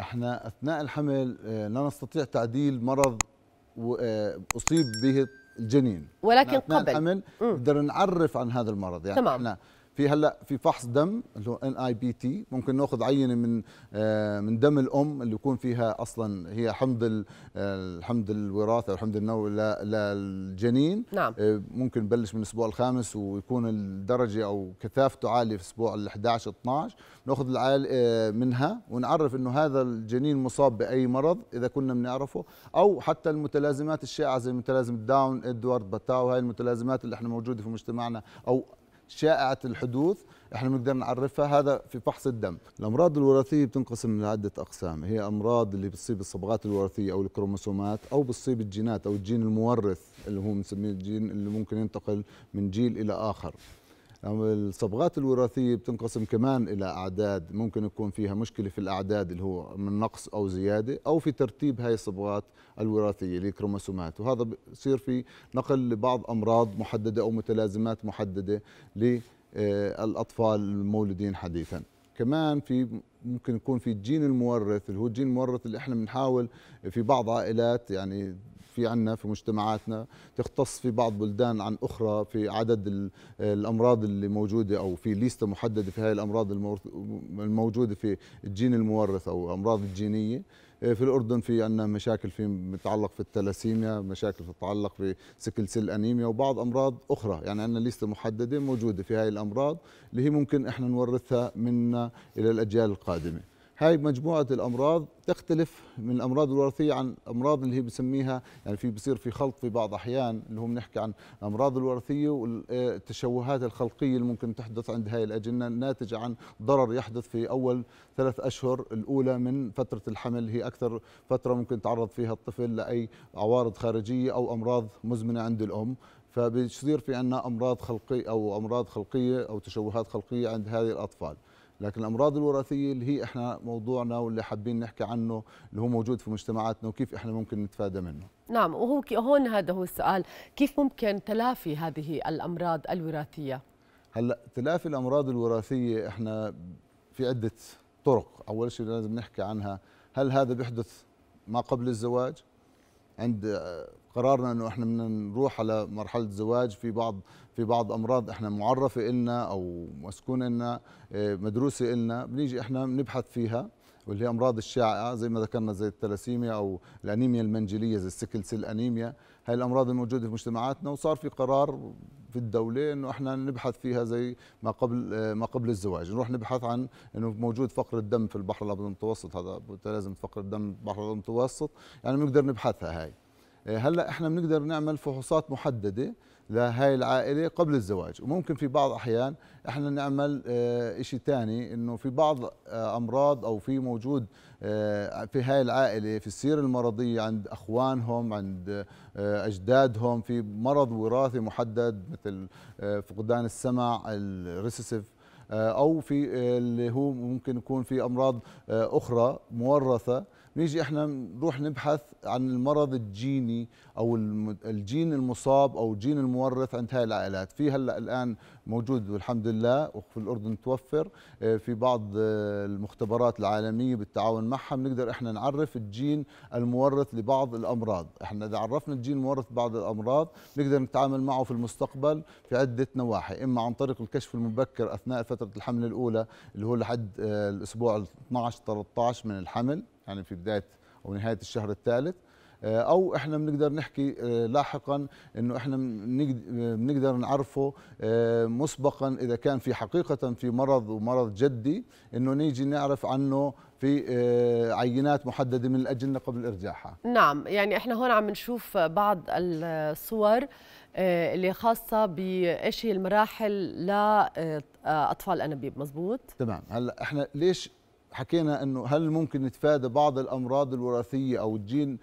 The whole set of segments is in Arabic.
احنا اثناء الحمل آه، لا نستطيع تعديل مرض آه، اصيب به الجنين ولكن أثناء قبل الحمل نقدر نعرف عن هذا المرض يعني تمام. احنا في هلا في فحص دم اللي هو ان اي بي تي ممكن ناخذ عينه من آه، من دم الام اللي يكون فيها اصلا هي حمض الحمض آه، الوراثه او الحمض النووي للجنين نعم. آه، ممكن نبلش من الاسبوع الخامس ويكون الدرجه او كثافته عاليه في الاسبوع ال 11 12 ناخذ منها ونعرف انه هذا الجنين مصاب باي مرض اذا كنا بنعرفه او حتى المتلازمات الشائعه زي متلازمه داون ادوارد باتاو هاي المتلازمات اللي احنا موجوده في مجتمعنا او شائعه الحدوث احنا بنقدر نعرفها هذا في فحص الدم الامراض الوراثيه بتنقسم عده اقسام هي امراض اللي بتصيب الصبغات الوراثيه او الكروموسومات او بتصيب الجينات او الجين المورث اللي هو بنسميه الجين اللي ممكن ينتقل من جيل الى اخر يعني الصبغات الوراثيه بتنقسم كمان الى اعداد ممكن يكون فيها مشكله في الاعداد اللي هو من نقص او زياده او في ترتيب هاي الصبغات الوراثيه للكروموسومات وهذا بصير في نقل لبعض امراض محدده او متلازمات محدده للاطفال المولودين حديثا كمان في ممكن يكون في الجين المورث اللي هو الجين المورث اللي احنا بنحاول في بعض عائلات يعني في عنا في مجتمعاتنا تختص في بعض بلدان عن أخرى في عدد الأمراض اللي موجودة أو في ليستة محددة في هذه الأمراض الموجودة في الجين المورث أو أمراض الجينية آه، في الأردن في عندنا مشاكل في متعلق في التلاسيميا مشاكل تتعلق في سكل سيل أنيميا وبعض أمراض أخرى يعني عندنا ليستة محددة موجودة في هاي الأمراض اللي هي ممكن إحنا نورثها منا إلى الأجيال القادمة هاي مجموعة الأمراض تختلف من الأمراض الوراثية عن أمراض اللي هي بسميها يعني في بصير في خلط في بعض أحيان اللي هم نحكي عن أمراض الوراثية والتشوهات الخلقية اللي ممكن تحدث عند هاي الأجنة الناتجة عن ضرر يحدث في أول ثلاث أشهر الأولى من فترة الحمل هي أكثر فترة ممكن تعرض فيها الطفل لأي عوارض خارجية أو أمراض مزمنة عند الأم فبيصير في عندنا أمراض خلقية أو أمراض خلقية أو تشوهات خلقية عند هذه الأطفال لكن الامراض الوراثيه اللي هي احنا موضوعنا واللي حابين نحكي عنه اللي هو موجود في مجتمعاتنا وكيف احنا ممكن نتفادى منه نعم وهو هون هذا هو السؤال كيف ممكن تلافي هذه الامراض الوراثيه هلا تلافي الامراض الوراثيه احنا في عده طرق اول شيء لازم نحكي عنها هل هذا بيحدث ما قبل الزواج عند قرارنا انه احنا بدنا نروح على مرحله زواج في بعض في بعض امراض احنا معرفه النا او مسكونه النا آه، مدروسه النا بنيجي احنا بنبحث فيها واللي هي امراض الشائعه زي ما ذكرنا زي التلاسيميا او الانيميا المنجليه زي السكل سيل انيميا هاي الامراض الموجوده في مجتمعاتنا وصار في قرار في الدوله انه احنا نبحث فيها زي ما قبل آه، ما قبل الزواج نروح نبحث عن انه موجود فقر الدم في البحر الابيض المتوسط هذا لازم فقر الدم في البحر الابيض المتوسط يعني بنقدر نبحثها هاي إيه، هلا احنا بنقدر نعمل فحوصات محدده لهي العائله قبل الزواج وممكن في بعض احيان احنا نعمل إيه، شيء ثاني انه في بعض إيه، امراض او في موجود في هاي العائله في السيره المرضيه عند اخوانهم عند اجدادهم في مرض وراثي محدد مثل فقدان السمع الريسيسيف او في اللي هو ممكن يكون في امراض اخرى مورثه نيجي احنا نروح نبحث عن المرض الجيني او الجين المصاب او الجين المورث عند هاي العائلات في هلا الان موجود والحمد لله وفي الاردن متوفر آه، في بعض آه، المختبرات العالميه بالتعاون معها بنقدر احنا نعرف الجين المورث لبعض الامراض احنا اذا عرفنا الجين المورث بعض الامراض نقدر نتعامل معه في المستقبل في عده نواحي اما عن طريق الكشف المبكر اثناء فتره الحمل الاولى اللي هو لحد آه، الاسبوع 12 13 من الحمل يعني في بدايه او نهايه الشهر الثالث آه، او احنا بنقدر نحكي آه، لاحقا انه احنا آه، بنقدر نعرفه مسبقا اذا كان في حقيقه في مرض ومرض جدي انه نيجي نعرف عنه في عينات محدده من الاجنه قبل ارجاعها نعم يعني احنا هون عم نشوف بعض الصور اللي خاصه بايش هي المراحل لاطفال انابيب مزبوط تمام هلا احنا ليش حكينا انه هل ممكن نتفادى بعض الامراض الوراثيه او الجين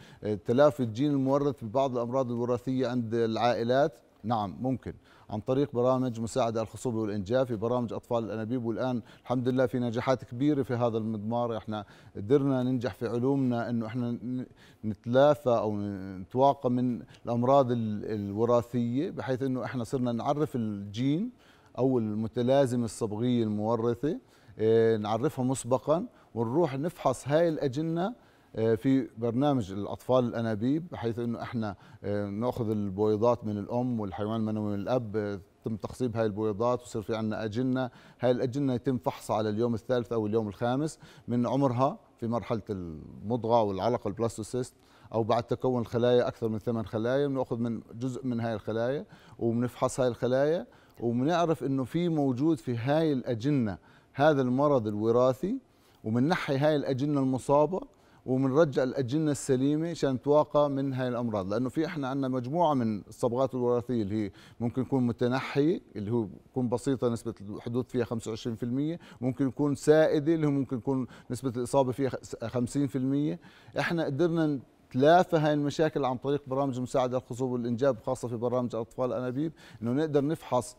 تلافي الجين المورث ببعض الامراض الوراثيه عند العائلات؟ نعم ممكن عن طريق برامج مساعدة الخصوبة والإنجاب في برامج أطفال الأنابيب والآن الحمد لله في نجاحات كبيرة في هذا المضمار إحنا قدرنا ننجح في علومنا أنه إحنا نتلافى أو نتواقى من الأمراض الوراثية بحيث أنه إحنا صرنا نعرف الجين أو المتلازمة الصبغية المورثة آه، نعرفها مسبقا ونروح نفحص هاي الأجنة آه، في برنامج الأطفال الأنابيب بحيث أنه إحنا آه، نأخذ البويضات من الأم والحيوان المنوي من الأب تم تخصيب هاي البويضات وصير في عنا أجنة هاي الأجنة يتم فحصها على اليوم الثالث أو اليوم الخامس من عمرها في مرحلة المضغة والعلقة البلاستوسيست او بعد تكون الخلايا اكثر من ثمان خلايا بناخذ من جزء من هاي الخلايا وبنفحص هاي الخلايا وبنعرف انه في موجود في هاي الاجنه هذا المرض الوراثي نحي هاي الاجنه المصابه وبنرجع الاجنه السليمه عشان تواقى من هاي الامراض لانه في احنا عندنا مجموعه من الصبغات الوراثيه اللي هي ممكن تكون متنحيه اللي هو تكون بسيطه نسبه الحدوث فيها 25% ممكن تكون سائده اللي هو ممكن تكون نسبه الاصابه فيها 50% احنا قدرنا تلافى هاي المشاكل عن طريق برامج المساعده الخصوب والانجاب خاصه في برامج اطفال انابيب انه نقدر نفحص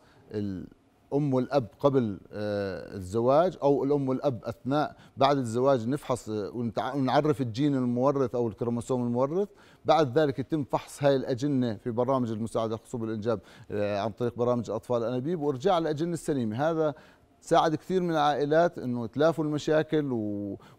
الام والاب قبل آه، الزواج او الام والاب اثناء بعد الزواج نفحص ونعرف الجين المورث او الكروموسوم المورث بعد ذلك يتم فحص هاي الاجنه في برامج المساعده لخصوب الانجاب آه، عن طريق برامج اطفال الانابيب وارجاع الاجنه السليمه هذا ساعد كثير من العائلات انه تلافوا المشاكل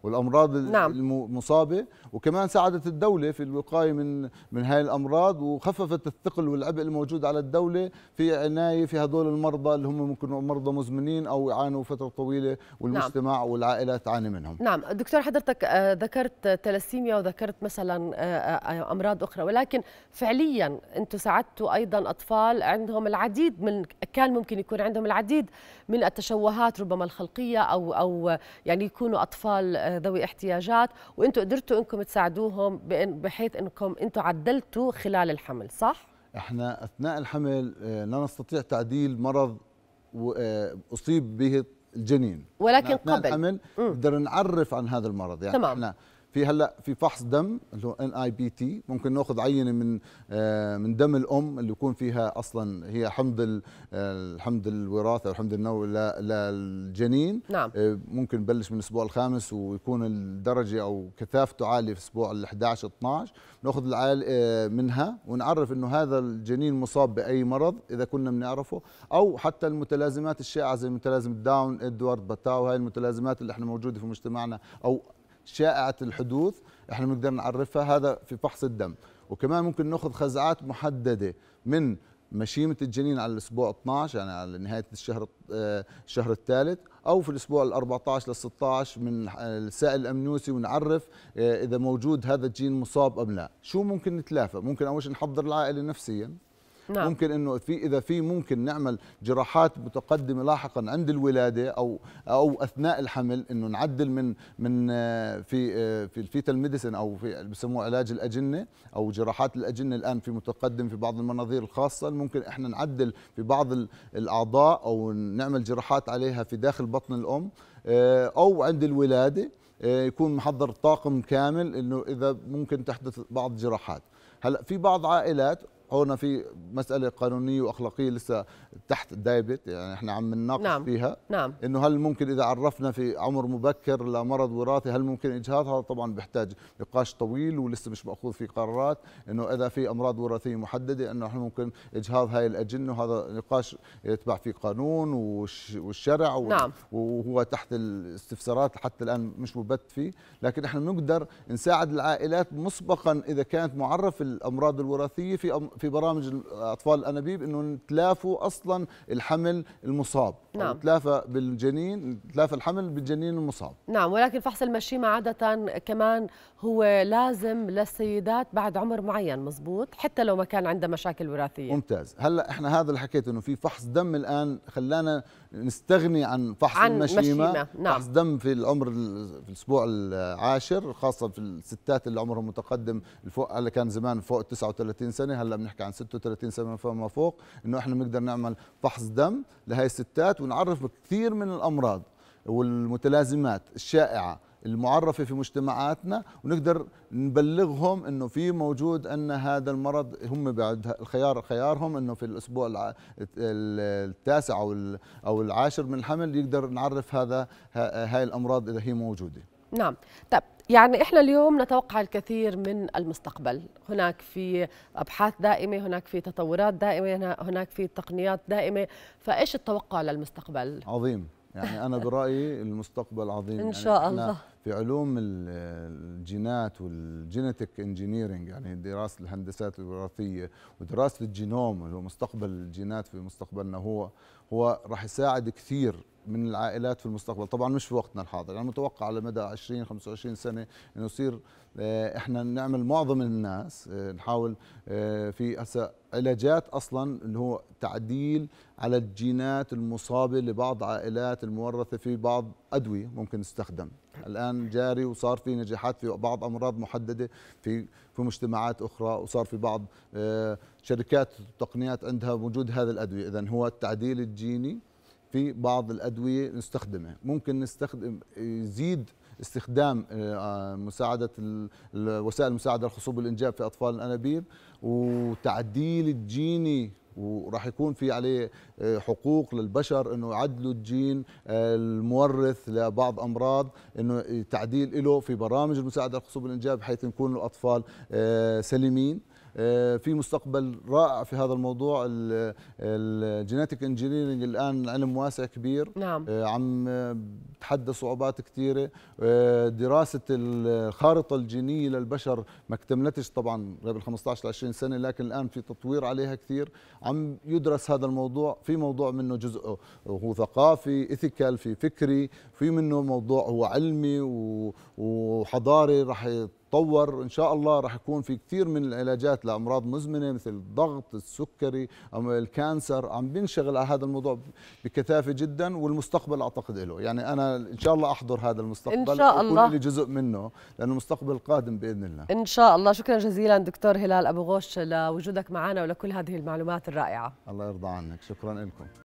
والامراض نعم. المصابه وكمان ساعدت الدوله في الوقايه من من هاي الامراض وخففت الثقل والعبء الموجود على الدوله في عنايه في هذول المرضى اللي هم ممكن مرضى مزمنين او يعانوا فتره طويله نعم. والمجتمع نعم. والعائلات تعاني منهم نعم دكتور حضرتك آه، ذكرت تلاسيميا وذكرت مثلا آه، آه، امراض اخرى ولكن فعليا انتم ساعدتوا ايضا اطفال عندهم العديد من كان ممكن يكون عندهم العديد من التشوهات الامهات ربما الخلقيه او او يعني يكونوا اطفال آه، ذوي احتياجات وانتم قدرتوا انكم تساعدوهم بحيث انكم انتم عدلتوا خلال الحمل صح احنا اثناء الحمل آه، لا نستطيع تعديل مرض آه، اصيب به الجنين ولكن قبل الحمل نقدر نعرف عن هذا المرض يعني تمام. احنا في هلا في فحص دم اللي هو ان اي بي تي ممكن ناخذ عينه من آه، من دم الام اللي يكون فيها اصلا هي حمض الحمض آه، الوراثه او حمض النووي للجنين نعم. آه، ممكن نبلش من الاسبوع الخامس ويكون الدرجه او كثافته عاليه في الاسبوع ال11 12 ناخذ منها ونعرف انه هذا الجنين مصاب باي مرض اذا كنا بنعرفه او حتى المتلازمات الشائعه زي متلازمه داون ادوارد باتاو هاي المتلازمات اللي احنا موجوده في مجتمعنا او شائعه الحدوث احنا بنقدر نعرفها هذا في فحص الدم وكمان ممكن ناخذ خزعات محدده من مشيمه الجنين على الاسبوع 12 يعني على نهايه الشهر آه، الشهر الثالث او في الاسبوع ال 14 لل 16 من السائل الامنيوسي ونعرف آه، اذا موجود هذا الجين مصاب ام لا شو ممكن نتلافى ممكن اول شيء نحضر العائله نفسيا نعم. ممكن انه في اذا في ممكن نعمل جراحات متقدمه لاحقا عند الولاده او او اثناء الحمل انه نعدل من من آه، في آه، في الفيتال ميديسن او في بسموه علاج الاجنه او جراحات الاجنه الان في متقدم في بعض المناظير الخاصه ممكن احنا نعدل في بعض الاعضاء او نعمل جراحات عليها في داخل بطن الام آه، او عند الولاده يكون محضر طاقم كامل انه اذا ممكن تحدث بعض جراحات هلا في بعض عائلات هون في مسألة قانونية وأخلاقية لسه تحت دايبت يعني احنا عم نناقش نعم. فيها نعم. انه هل ممكن اذا عرفنا في عمر مبكر لمرض وراثي هل ممكن اجهاض هذا طبعا بيحتاج نقاش طويل ولسه مش ماخوذ في قرارات انه اذا في امراض وراثية محددة انه احنا ممكن اجهاض هاي الأجنة وهذا نقاش يتبع في قانون والشرع نعم. وهو تحت الاستفسارات حتى الان مش مبت فيه لكن احنا بنقدر نساعد العائلات مسبقا اذا كانت معرف الامراض الوراثية في, في في برامج اطفال الانابيب انه نتلافوا اصلا الحمل المصاب نعم يعني نتلافى بالجنين نتلافى الحمل بالجنين المصاب نعم ولكن فحص المشيمه عاده كمان هو لازم للسيدات بعد عمر معين مزبوط حتى لو ما كان عندها مشاكل وراثيه ممتاز هلا احنا هذا اللي حكيت انه في فحص دم الان خلانا نستغني عن فحص عن المشيمه مشيمة. نعم. فحص دم في العمر في الاسبوع العاشر خاصه في الستات اللي عمرهم متقدم اللي كان زمان فوق 39 سنه هلا بنحكي عن 36 سنه فما فوق انه احنا بنقدر نعمل فحص دم لهي الستات ونعرف كثير من الامراض والمتلازمات الشائعه المعرفه في مجتمعاتنا ونقدر نبلغهم انه في موجود ان هذا المرض هم بعد الخيار خيارهم انه في الاسبوع التاسع او او العاشر من الحمل يقدر نعرف هذا هاي الامراض اذا هي موجوده نعم طب يعني احنا اليوم نتوقع الكثير من المستقبل، هناك في ابحاث دائمه، هناك في تطورات دائمه، هناك في تقنيات دائمه، فايش التوقع للمستقبل؟ عظيم، يعني انا برايي المستقبل عظيم ان يعني شاء يعني الله في علوم الجينات والجينيتك انجينيرنج يعني دراسه الهندسات الوراثيه ودراسه الجينوم اللي هو مستقبل الجينات في مستقبلنا هو هو راح يساعد كثير من العائلات في المستقبل طبعا مش في وقتنا الحاضر انا يعني متوقع على مدى 20 25 سنه انه يصير آه، احنا نعمل معظم الناس آه، نحاول آه، في هسه علاجات اصلا اللي هو تعديل على الجينات المصابه لبعض عائلات المورثه في بعض ادويه ممكن تستخدم الان جاري وصار في نجاحات في بعض امراض محدده في في مجتمعات اخرى وصار في بعض آه، شركات تقنيات عندها وجود هذا الادويه اذا هو التعديل الجيني في بعض الادويه نستخدمها ممكن نستخدم يزيد استخدام آه، آه، مساعده وسائل المساعده الخصوب الإنجاب في اطفال الانابيب وتعديل الجيني وراح يكون في عليه آه، حقوق للبشر انه يعدلوا الجين المورث لبعض امراض انه تعديل له في برامج المساعده الخصوب الانجاب بحيث يكون الاطفال سليمين آه، في مستقبل رائع في هذا الموضوع الجينيتك انجينيرنج الان علم واسع كبير نعم. آه، عم تحدى صعوبات كثيره آه، دراسه الخارطه الجينيه للبشر ما اكتملتش طبعا قبل 15 ل 20 سنه لكن الان في تطوير عليها كثير عم يدرس هذا الموضوع في موضوع منه جزء هو ثقافي ايثيكال في فكري في منه موضوع هو علمي وحضاري راح تطور ان شاء الله راح يكون في كثير من العلاجات لامراض مزمنه مثل الضغط السكري أو الكانسر عم بنشغل على هذا الموضوع بكثافه جدا والمستقبل اعتقد له يعني انا ان شاء الله احضر هذا المستقبل ان شاء الله لي جزء منه لانه المستقبل قادم باذن الله ان شاء الله شكرا جزيلا دكتور هلال ابو غوش لوجودك معنا ولكل هذه المعلومات الرائعه الله يرضى عنك شكرا لكم